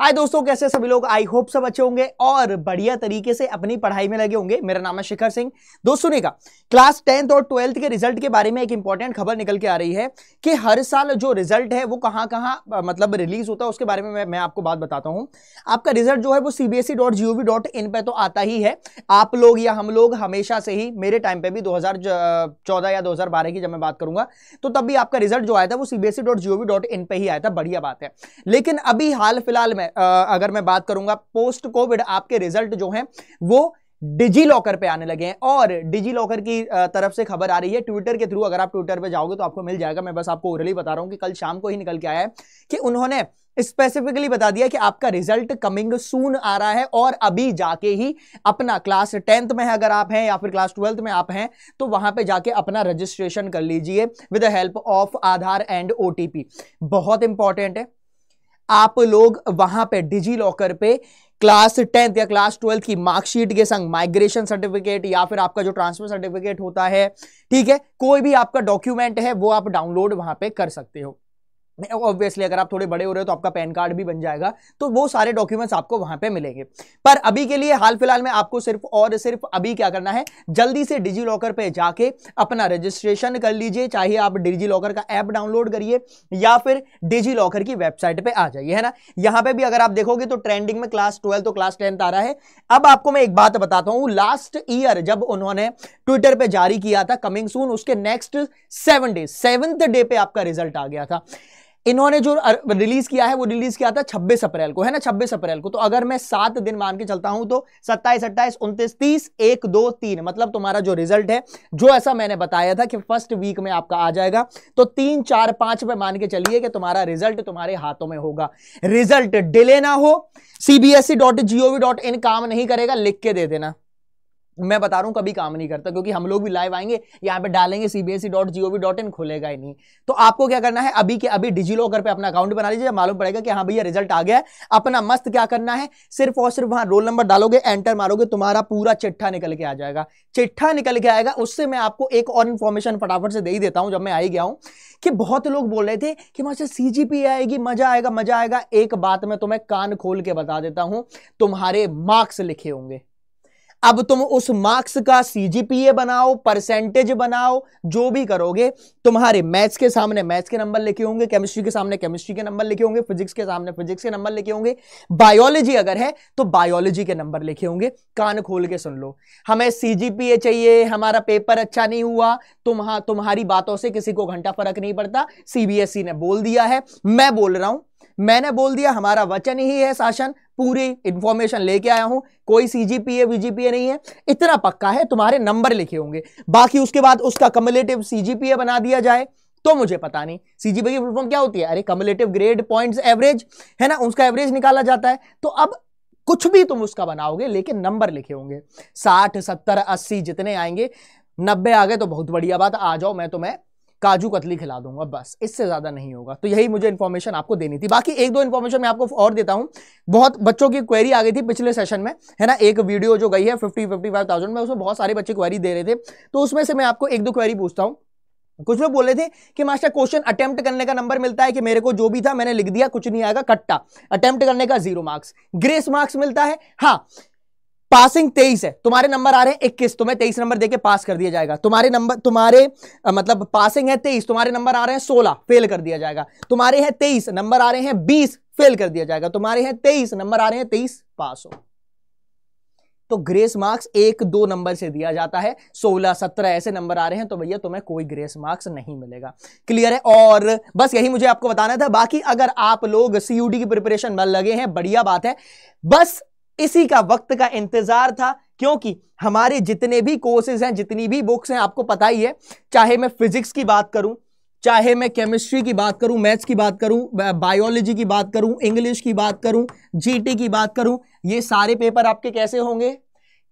हाय दोस्तों कैसे सभी लोग आई होप सब अच्छे होंगे और बढ़िया तरीके से अपनी पढ़ाई में लगे होंगे मेरा नाम है शिखर सिंह दोस्तों ने कहा क्लास टेंथ और ट्वेल्थ के रिजल्ट के बारे में एक इंपॉर्टेंट खबर निकल के आ रही है कि हर साल जो रिजल्ट है वो कहाँ कहाँ मतलब रिलीज होता है उसके बारे में मैं, मैं आपको बात बताता हूँ आपका रिजल्ट जो है वो C B S dot G O V dot in तो आता ही है आप लोग या हम लोग हमेशा से ही मेरे टाइम पर भी दो हज़ार चौदह या दो हज़ार बारह की जब मैं बात करूंगा तो तब भी आपका रिजल्ट जो आया था वो C B S dot G O V dot in पर ही आया था बढ़िया बात है लेकिन अभी हाल फिलहाल में अगर मैं बात करूंगा पोस्ट कोविड आपके रिजल्ट जो हैं वो डिजी लॉकर पे आने लगे हैं और डिजी लॉकर की तरफ से खबर आ रही है ट्विटर के थ्रू अगर आप ट्विटर पे जाओगे तो आपको मिल जाएगा मैं बस आपको ओरली बता रहा हूँ कि कल शाम को ही निकल के आया है कि उन्होंने स्पेसिफिकली बता दिया कि आपका रिजल्ट कमिंग सून आ रहा है और अभी जाके ही अपना क्लास टेंथ में है अगर आप हैं या फिर क्लास ट्वेल्थ में आप हैं तो वहां पे जाके अपना रजिस्ट्रेशन कर लीजिए with the help of Aadhaar and OTP बहुत इंपॉर्टेंट है आप लोग वहां पे डिजी लॉकर पे क्लास टेंथ या क्लास ट्वेल्थ की मार्कशीट के संग माइग्रेशन सर्टिफिकेट या फिर आपका जो ट्रांसफर सर्टिफिकेट होता है ठीक है कोई भी आपका डॉक्यूमेंट है वो आप डाउनलोड वहां पे कर सकते हो ऑब्वियसली अगर आप थोड़े बड़े हो रहे हो तो आपका पैन कार्ड भी बन जाएगा तो वो सारे डॉक्यूमेंट्स आपको वहां पे मिलेंगे पर अभी के लिए हाल फिलहाल में आपको सिर्फ और सिर्फ अभी क्या करना है जल्दी से डिजी लॉकर पे जाके अपना रजिस्ट्रेशन कर लीजिए चाहे आप डिजी लॉकर का ऐप डाउनलोड करिए या फिर डिजी लॉकर की वेबसाइट पर आ जाइए है ना यहाँ पे भी अगर आप देखोगे तो ट्रेंडिंग में क्लास ट्वेल्थ तो क्लास टेंथ आ रहा है अब आपको मैं एक बात बताता हूँ लास्ट ईयर जब उन्होंने ट्विटर पर जारी किया था कमिंग सून उसके next seven day seventh day पे आपका रिजल्ट आ गया था इन्होंने जो रिलीज किया है वो रिलीज किया था 26 अप्रैल को है ना 26 अप्रैल को तो अगर मैं सात दिन मान के चलता हूं तो सत्ताईस अट्ठाईस उन्तीस तीस एक दो तीन मतलब तुम्हारा जो रिजल्ट है जो ऐसा मैंने बताया था कि फर्स्ट वीक में आपका आ जाएगा तो तीन चार पांच पे मान के चलिए कि तुम्हारा रिजल्ट तुम्हारे हाथों में होगा रिजल्ट डिले ना हो सीबीएसई काम नहीं करेगा लिख के दे देना मैं बता रहा हूँ कभी काम नहीं करता क्योंकि हम लोग भी लाइव आएंगे यहाँ पे डालेंगे C B S E dot G O V dot in खोलेगा ही नहीं तो आपको क्या करना है अभी के अभी डिजी लॉकर पे अपना अकाउंट बना लीजिए मालूम पड़ेगा कि हाँ भैया रिजल्ट आ गया है अपना मस्त क्या करना है सिर्फ और सिर्फ वहाँ रोल नंबर डालोगे एंटर मारोगे तुम्हारा पूरा चिट्ठा निकल के आ जाएगा चिट्ठा निकल के आएगा उससे मैं आपको एक और इन्फॉर्मेशन फटाफट से दे ही देता हूँ जब मैं आई गया हूँ कि बहुत लोग बोल रहे थे कि सी से पी आएगी मजा आएगा मजा आएगा एक बात मैं तुम्हें कान खोल के बता देता हूँ तुम्हारे मार्क्स लिखे होंगे अब तुम उस मार्क्स का सीजीपीए बनाओ परसेंटेज बनाओ जो भी करोगे तुम्हारे मैथ्स के सामने मैथ्स के नंबर लिखे होंगे केमिस्ट्री के सामने केमिस्ट्री के नंबर लिखे होंगे फिजिक्स के सामने फिजिक्स के नंबर लिखे होंगे बायोलॉजी अगर है तो बायोलॉजी के नंबर लिखे होंगे कान खोल के सुन लो हमें सीजीपीए चाहिए हमारा पेपर अच्छा नहीं हुआ तुम हाँ, तुम्हारी बातों से किसी को घंटा फर्क नहीं पड़ता सीबीएसई e ने बोल दिया है मैं बोल रहा हूं मैंने बोल दिया हमारा वचन ही है शासन पूरी इंफॉर्मेशन लेके आया हूं कोई सीजीपीए वीजीपीए नहीं है इतना पक्का है तुम्हारे नंबर लिखे होंगे बाकी उसके बाद उसका कम्युलेटिव सीजीपीए बना दिया जाए तो मुझे पता नहीं सीजीपीए की फुलफॉर्म क्या होती है अरे कम्युलेटिव ग्रेड पॉइंट एवरेज है ना उसका एवरेज निकाला जाता है तो अब कुछ भी तुम उसका बनाओगे लेकिन नंबर लिखे होंगे साठ सत्तर अस्सी जितने आएंगे नब्बे आ गए तो बहुत बढ़िया बात आ जाओ मैं तुम्हें काजू कतली खिला दूंगा बस इससे ज़्यादा नहीं होगा तो यही मुझे इन्फॉर्मेशन आपको देनी थी बाकी एक दो इन्फॉर्मेशन मैं आपको और देता हूँ बहुत बच्चों की क्वेरी आ गई थी पिछले सेशन में है ना एक वीडियो जो गई है फिफ्टी फिफ्टी फाइव थाउजेंड में उसमें बहुत सारे बच्चे क्वेरी दे रहे थे तो उसमें से मैं आपको एक दो क्वेरी पूछता हूँ कुछ लोग बोले थे कि मास्टर क्वेश्चन अटेम्प्ट करने का नंबर मिलता है कि मेरे को जो भी था मैंने लिख दिया कुछ नहीं आएगा कट्टा अटेम्प्ट करने का जीरो मार्क्स ग्रेस मार्क्स मिलता है हाँ पासिंग तेईस है तुम्हारे नंबर आ रहे हैं इक्कीस तुम्हें तेईस नंबर देके पास कर दिया जाएगा तुम्हारे नंबर तुम्हारे मतलब पासिंग है तेईस तुम्हारे नंबर आ रहे हैं सोलह फेल कर दिया जाएगा तुम्हारे हैं तेईस नंबर आ रहे हैं बीस फेल कर दिया जाएगा तुम्हारे हैं तेईस नंबर आ रहे हैं तेईस पास हो तो ग्रेस मार्क्स एक दो नंबर से दिया जाता है सोलह सत्रह ऐसे नंबर आ रहे हैं तो भैया तुम्हें कोई ग्रेस मार्क्स नहीं मिलेगा क्लियर है और बस यही मुझे आपको बताना था बाकी अगर आप लोग सीयूडी की प्रिपरेशन में लगे हैं बढ़िया बात है बस इसी का वक्त का इंतजार था क्योंकि हमारे जितने भी कोर्सेज हैं जितनी भी बुक्स हैं आपको पता ही है चाहे मैं फिजिक्स की बात करूं चाहे मैं केमिस्ट्री की बात करूं मैथ्स की बात करूं बायोलॉजी की बात करूं इंग्लिश की बात करूं जीटी की बात करूं ये सारे पेपर आपके कैसे होंगे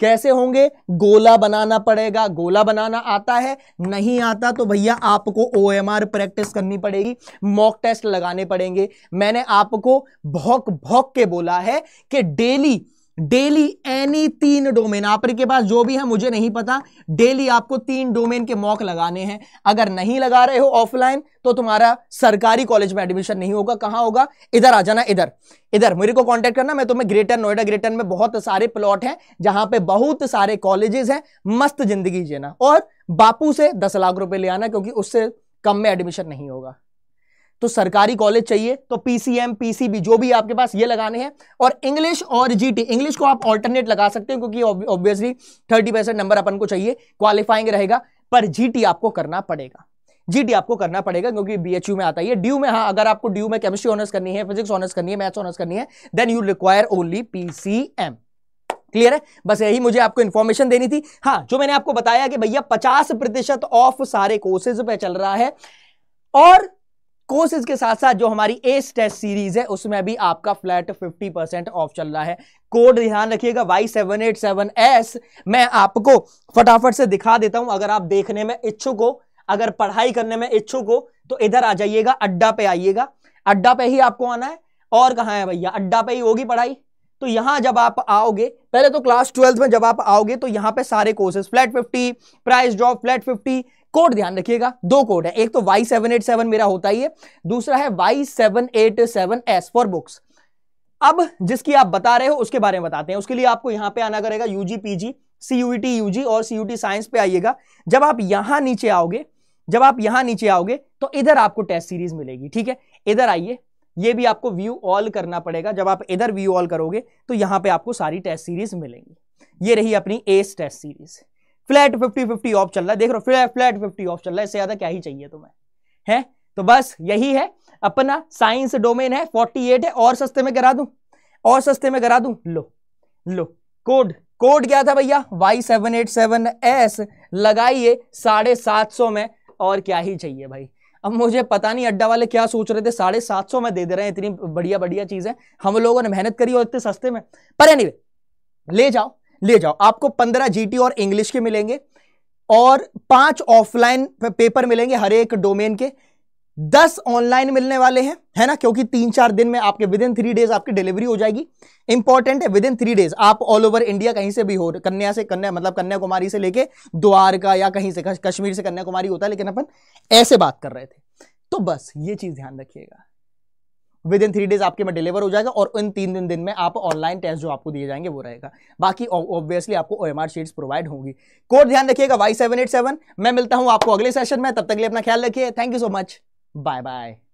कैसे होंगे गोला बनाना पड़ेगा गोला बनाना आता है नहीं आता तो भैया आपको ओ एम आर प्रैक्टिस करनी पड़ेगी मॉक टेस्ट लगाने पड़ेंगे मैंने आपको भौक भौक के बोला है कि डेली डेली एनी तीन डोमेन आप के पास जो भी है मुझे नहीं पता डेली आपको तीन डोमेन के मॉक लगाने हैं अगर नहीं लगा रहे हो ऑफलाइन तो तुम्हारा सरकारी कॉलेज में एडमिशन नहीं होगा कहाँ होगा इधर आ जाना इधर इधर मेरे को कांटेक्ट करना मैं तुम्हें ग्रेटर नोएडा ग्रेटर में बहुत सारे प्लॉट हैं जहां पे बहुत सारे कॉलेजेस हैं मस्त जिंदगी जीना और बापू से दस लाख रुपए ले आना क्योंकि उससे कम में एडमिशन नहीं होगा तो सरकारी कॉलेज चाहिए तो पीसीएम पीसीबी जो भी आपके पास ये लगाने हैं और इंग्लिश और जीटी इंग्लिश को आप ऑल्टरनेट लगा सकते हो क्योंकि ऑब्वियसली थर्टी परसेंट नंबर अपन को चाहिए क्वालिफाइंग रहेगा पर जीटी आपको करना पड़ेगा जीटी आपको करना पड़ेगा क्योंकि बीएचयू में आता है ड्यू में हाँ अगर आपको ड्यू में केमिस्ट्री ऑनर्स करनी है फिजिक्स ऑनर्स करनी है मैथ्स ऑनर्स करनी है then you require only PCM clear है बस यही मुझे आपको इन्फॉर्मेशन देनी थी हाँ जो मैंने आपको बताया कि भैया पचास प्रतिशत ऑफ सारे कोर्सेज पे चल रहा है और कोर्सेज के साथ साथ जो हमारी एस टेस्ट सीरीज है उसमें भी आपका फ्लैट 50 परसेंट ऑफ चल रहा है कोड ध्यान रखिएगा Y seven eight seven S मैं आपको फटाफट से दिखा देता हूं अगर आप देखने में इच्छुक हो अगर पढ़ाई करने में इच्छुक हो तो इधर आ जाइएगा अड्डा पे आइएगा अड्डा पे ही आपको आना है और कहाँ है भैया अड्डा पे ही होगी पढ़ाई तो यहाँ जब आप आओगे पहले तो क्लास ट्वेल्थ में जब आप आओगे तो यहाँ पे सारे courses flat fifty price drop flat fifty code ध्यान रखिएगा दो कोड है एक तो वाई सेवन एट सेवन मेरा होता ही है दूसरा है Y seven eight seven S for books अब जिसकी आप बता रहे हो उसके बारे में बताते हैं उसके लिए आपको यहां पे आना करेगा यूजी पीजी सीयूटी यूजी और सीयूटी साइंस पे आइएगा जब आप यहां नीचे आओगे जब आप यहां नीचे आओगे तो इधर आपको टेस्ट सीरीज मिलेगी ठीक है इधर आइए ये भी आपको व्यू ऑल करना पड़ेगा जब आप इधर व्यू ऑल करोगे तो यहां पे आपको सारी टेस्ट सीरीज मिलेंगी ये रही अपनी S test series flat fifty fifty off चल रहा है देख रहा हूँ फ्लैट फिफ्टी ऑफ चल रहा है इससे ज्यादा क्या ही चाहिए तुम्हें है तो बस यही है अपना साइंस डोमेन है एट है और सस्ते में करा दूं और सस्ते में करा दूं लो लो कोड कोड क्या था भैया Y seven eight seven S लगाइए साढ़े सात सौ में और क्या ही चाहिए भाई अब मुझे पता नहीं अड्डा वाले क्या सोच रहे थे साढ़े सात सौ में दे दे रहे हैं इतनी बढ़िया बढ़िया चीजें हम लोगों ने मेहनत करी और इतने सस्ते में पर एनीवे ले जाओ ले जाओ आपको पंद्रह जीटी और इंग्लिश के मिलेंगे और पांच ऑफलाइन पेपर मिलेंगे हर एक डोमेन के दस ऑनलाइन मिलने वाले हैं है ना क्योंकि तीन चार दिन में आपके विद इन थ्री डेज आपकी डिलीवरी हो जाएगी इंपॉर्टेंट है विद इन थ्री डेज आप ऑल ओवर इंडिया कहीं से भी हो कन्या से कन्या मतलब कन्याकुमारी से लेके द्वारका या कहीं से कश्मीर से कन्याकुमारी होता है लेकिन अपन ऐसे बात कर रहे थे तो बस ये चीज ध्यान रखिएगा विद इन थ्री डेज आपके में डिलीवर हो जाएगा और इन तीन दिन दिन में आप ऑनलाइन टेस्ट जो आपको दिए जाएंगे वो रहेगा बाकी ऑब्वियसली आपको ओ एम शीट्स प्रोवाइड होंगी कोड ध्यान रखिएगा वाई सेवन एट सेवन मैं मिलता हूँ आपको अगले सेशन में तब तक लिए अपना ख्याल रखिए thank you so much bye bye